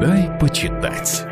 «Дай почитать».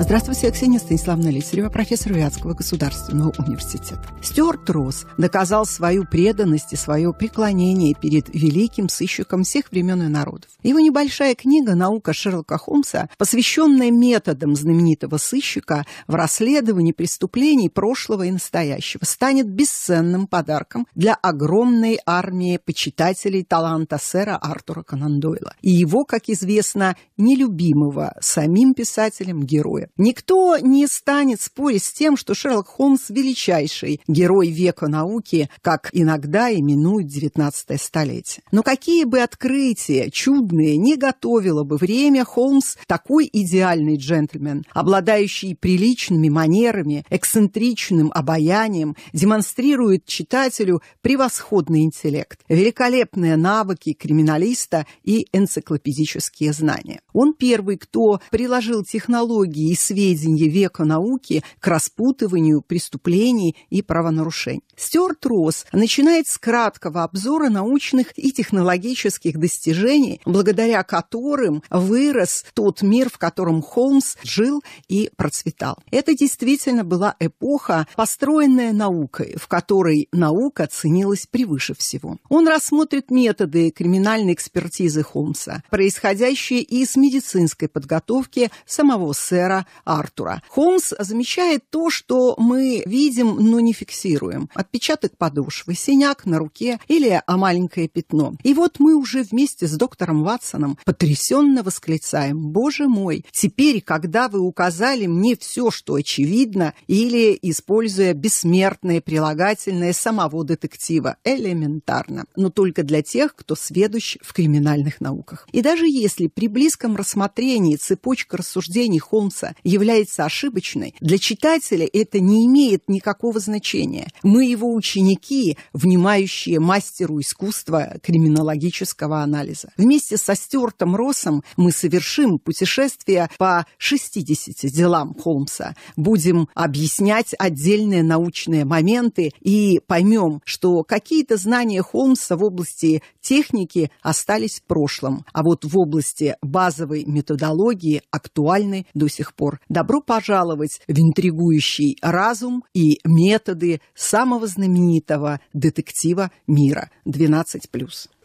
Здравствуйте, я Ксения Станиславна Лисарева, профессор Вятского государственного университета. Стюарт Росс доказал свою преданность и свое преклонение перед великим сыщиком всех времен и народов. Его небольшая книга «Наука Шерлока Холмса», посвященная методам знаменитого сыщика в расследовании преступлений прошлого и настоящего, станет бесценным подарком для огромной армии почитателей таланта сэра Артура Конан Дойла и его, как известно, нелюбимого самим писателем героя Никто не станет спорить с тем, что Шерлок Холмс – величайший герой века науки, как иногда именуют 19 столетие. Но какие бы открытия чудные не готовило бы время, Холмс – такой идеальный джентльмен, обладающий приличными манерами, эксцентричным обаянием, демонстрирует читателю превосходный интеллект, великолепные навыки криминалиста и энциклопедические знания. Он первый, кто приложил технологии и сведения века науки к распутыванию преступлений и правонарушений. Стюарт Росс начинает с краткого обзора научных и технологических достижений, благодаря которым вырос тот мир, в котором Холмс жил и процветал. Это действительно была эпоха, построенная наукой, в которой наука ценилась превыше всего. Он рассмотрит методы криминальной экспертизы Холмса, происходящие из медицинской подготовки самого сэра Артура. Холмс замечает то, что мы видим, но не фиксируем. Отпечаток подошвы, синяк на руке или маленькое пятно. И вот мы уже вместе с доктором Ватсоном потрясенно восклицаем. Боже мой, теперь, когда вы указали мне все, что очевидно, или используя бессмертное прилагательное самого детектива, элементарно, но только для тех, кто сведущ в криминальных науках. И даже если при близком рассмотрении цепочка рассуждений Холмса является ошибочной, для читателя это не имеет никакого значения. Мы его ученики, внимающие мастеру искусства криминологического анализа. Вместе со Стюартом Россом мы совершим путешествие по 60 делам Холмса. Будем объяснять отдельные научные моменты и поймем, что какие-то знания Холмса в области техники остались в прошлом, а вот в области базовой методологии актуальны до сих пор пор. Добро пожаловать в интригующий разум и методы самого знаменитого детектива мира 12+.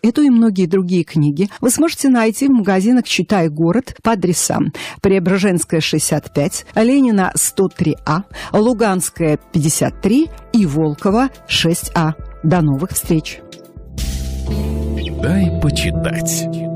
Эту и многие другие книги вы сможете найти в магазинах «Читай город» по адресам Преображенская, 65, Ленина, 103А, Луганская, 53 и Волкова, 6А. До новых встреч! Дай почитать.